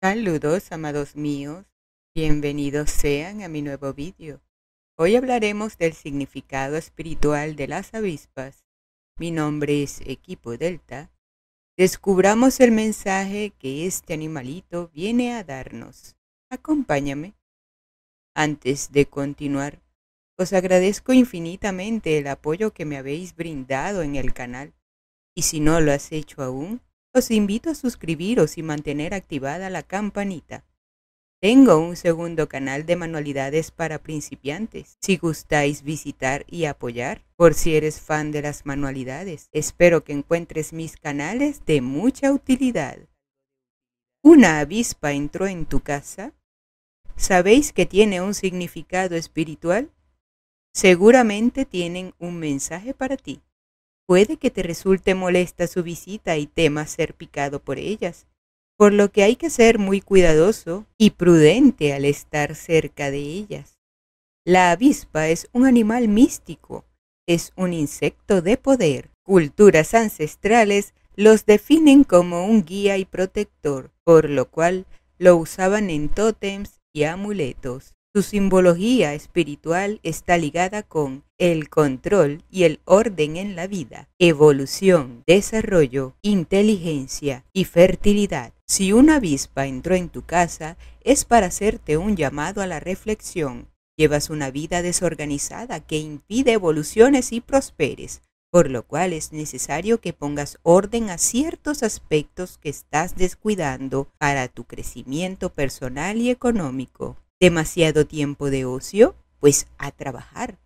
Saludos amados míos, bienvenidos sean a mi nuevo vídeo. Hoy hablaremos del significado espiritual de las avispas. Mi nombre es Equipo Delta. Descubramos el mensaje que este animalito viene a darnos. Acompáñame. Antes de continuar, os agradezco infinitamente el apoyo que me habéis brindado en el canal. Y si no lo has hecho aún, os invito a suscribiros y mantener activada la campanita. Tengo un segundo canal de manualidades para principiantes, si gustáis visitar y apoyar, por si eres fan de las manualidades. Espero que encuentres mis canales de mucha utilidad. ¿Una avispa entró en tu casa? ¿Sabéis que tiene un significado espiritual? Seguramente tienen un mensaje para ti. Puede que te resulte molesta su visita y temas ser picado por ellas, por lo que hay que ser muy cuidadoso y prudente al estar cerca de ellas. La avispa es un animal místico, es un insecto de poder. Culturas ancestrales los definen como un guía y protector, por lo cual lo usaban en tótems y amuletos. Su simbología espiritual está ligada con el control y el orden en la vida, evolución, desarrollo, inteligencia y fertilidad. Si una avispa entró en tu casa, es para hacerte un llamado a la reflexión. Llevas una vida desorganizada que impide evoluciones y prosperes, por lo cual es necesario que pongas orden a ciertos aspectos que estás descuidando para tu crecimiento personal y económico demasiado tiempo de ocio, pues a trabajar,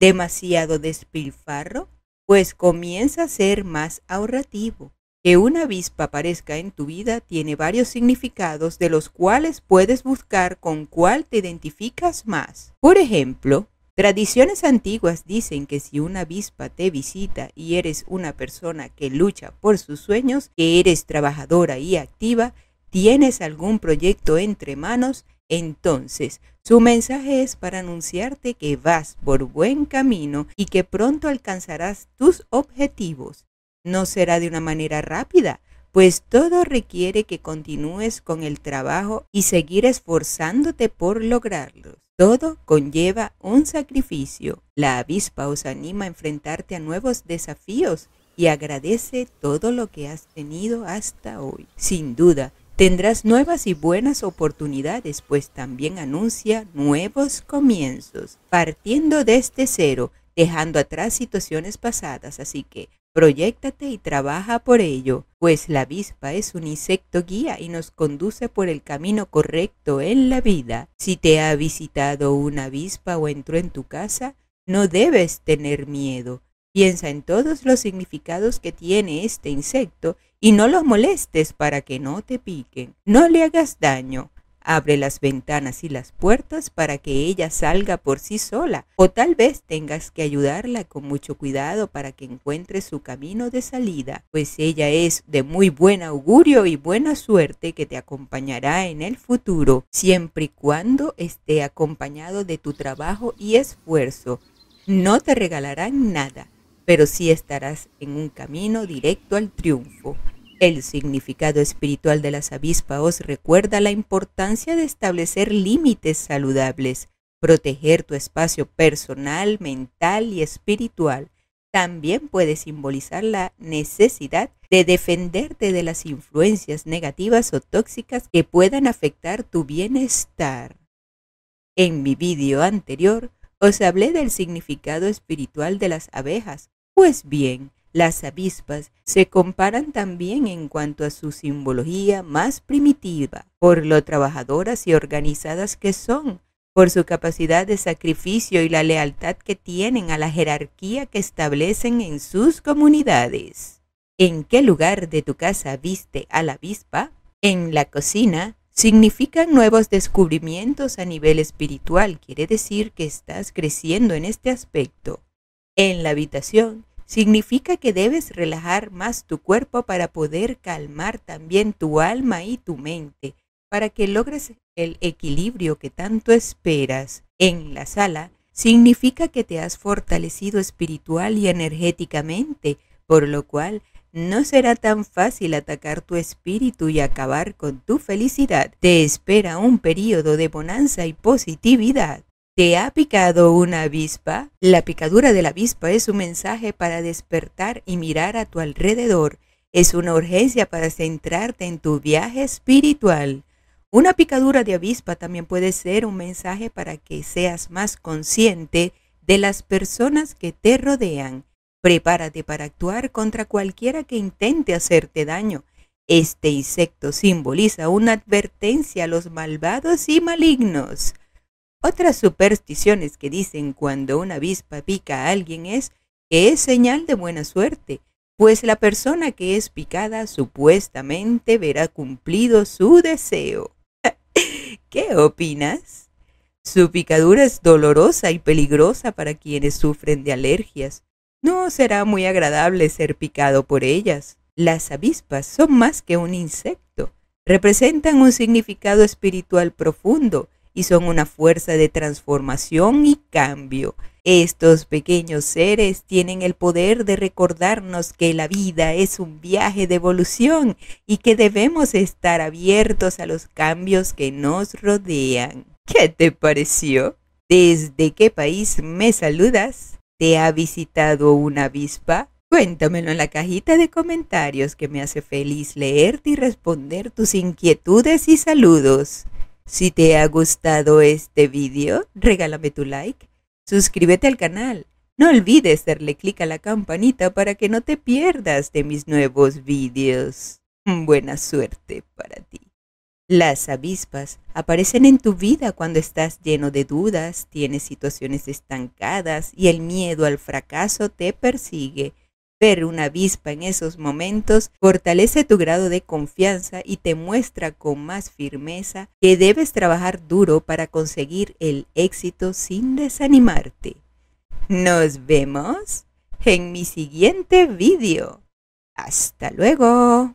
demasiado despilfarro, pues comienza a ser más ahorrativo. Que una avispa aparezca en tu vida tiene varios significados de los cuales puedes buscar con cuál te identificas más. Por ejemplo, tradiciones antiguas dicen que si una avispa te visita y eres una persona que lucha por sus sueños, que eres trabajadora y activa, tienes algún proyecto entre manos, entonces, su mensaje es para anunciarte que vas por buen camino y que pronto alcanzarás tus objetivos. No será de una manera rápida, pues todo requiere que continúes con el trabajo y seguir esforzándote por lograrlos. Todo conlleva un sacrificio. La avispa os anima a enfrentarte a nuevos desafíos y agradece todo lo que has tenido hasta hoy. Sin duda, Tendrás nuevas y buenas oportunidades, pues también anuncia nuevos comienzos, partiendo desde este cero, dejando atrás situaciones pasadas, así que proyectate y trabaja por ello, pues la avispa es un insecto guía y nos conduce por el camino correcto en la vida. Si te ha visitado una avispa o entró en tu casa, no debes tener miedo, Piensa en todos los significados que tiene este insecto y no los molestes para que no te piquen. No le hagas daño. Abre las ventanas y las puertas para que ella salga por sí sola o tal vez tengas que ayudarla con mucho cuidado para que encuentre su camino de salida, pues ella es de muy buen augurio y buena suerte que te acompañará en el futuro, siempre y cuando esté acompañado de tu trabajo y esfuerzo. No te regalarán nada pero sí estarás en un camino directo al triunfo. El significado espiritual de las avispas os recuerda la importancia de establecer límites saludables, proteger tu espacio personal, mental y espiritual. También puede simbolizar la necesidad de defenderte de las influencias negativas o tóxicas que puedan afectar tu bienestar. En mi vídeo anterior os hablé del significado espiritual de las abejas pues bien, las avispas se comparan también en cuanto a su simbología más primitiva, por lo trabajadoras y organizadas que son, por su capacidad de sacrificio y la lealtad que tienen a la jerarquía que establecen en sus comunidades. ¿En qué lugar de tu casa viste a la avispa? En la cocina significan nuevos descubrimientos a nivel espiritual, quiere decir que estás creciendo en este aspecto. En la habitación significa que debes relajar más tu cuerpo para poder calmar también tu alma y tu mente, para que logres el equilibrio que tanto esperas en la sala. Significa que te has fortalecido espiritual y energéticamente, por lo cual no será tan fácil atacar tu espíritu y acabar con tu felicidad. Te espera un periodo de bonanza y positividad. ¿Te ha picado una avispa? La picadura de la avispa es un mensaje para despertar y mirar a tu alrededor. Es una urgencia para centrarte en tu viaje espiritual. Una picadura de avispa también puede ser un mensaje para que seas más consciente de las personas que te rodean. Prepárate para actuar contra cualquiera que intente hacerte daño. Este insecto simboliza una advertencia a los malvados y malignos. Otras supersticiones que dicen cuando una avispa pica a alguien es que es señal de buena suerte, pues la persona que es picada supuestamente verá cumplido su deseo. ¿Qué opinas? Su picadura es dolorosa y peligrosa para quienes sufren de alergias. No será muy agradable ser picado por ellas. Las avispas son más que un insecto. Representan un significado espiritual profundo y son una fuerza de transformación y cambio. Estos pequeños seres tienen el poder de recordarnos que la vida es un viaje de evolución y que debemos estar abiertos a los cambios que nos rodean. ¿Qué te pareció? ¿Desde qué país me saludas? ¿Te ha visitado una avispa? Cuéntamelo en la cajita de comentarios que me hace feliz leerte y responder tus inquietudes y saludos. Si te ha gustado este vídeo, regálame tu like, suscríbete al canal, no olvides darle clic a la campanita para que no te pierdas de mis nuevos vídeos. Buena suerte para ti. Las avispas aparecen en tu vida cuando estás lleno de dudas, tienes situaciones estancadas y el miedo al fracaso te persigue. Ver una avispa en esos momentos fortalece tu grado de confianza y te muestra con más firmeza que debes trabajar duro para conseguir el éxito sin desanimarte. Nos vemos en mi siguiente vídeo. Hasta luego.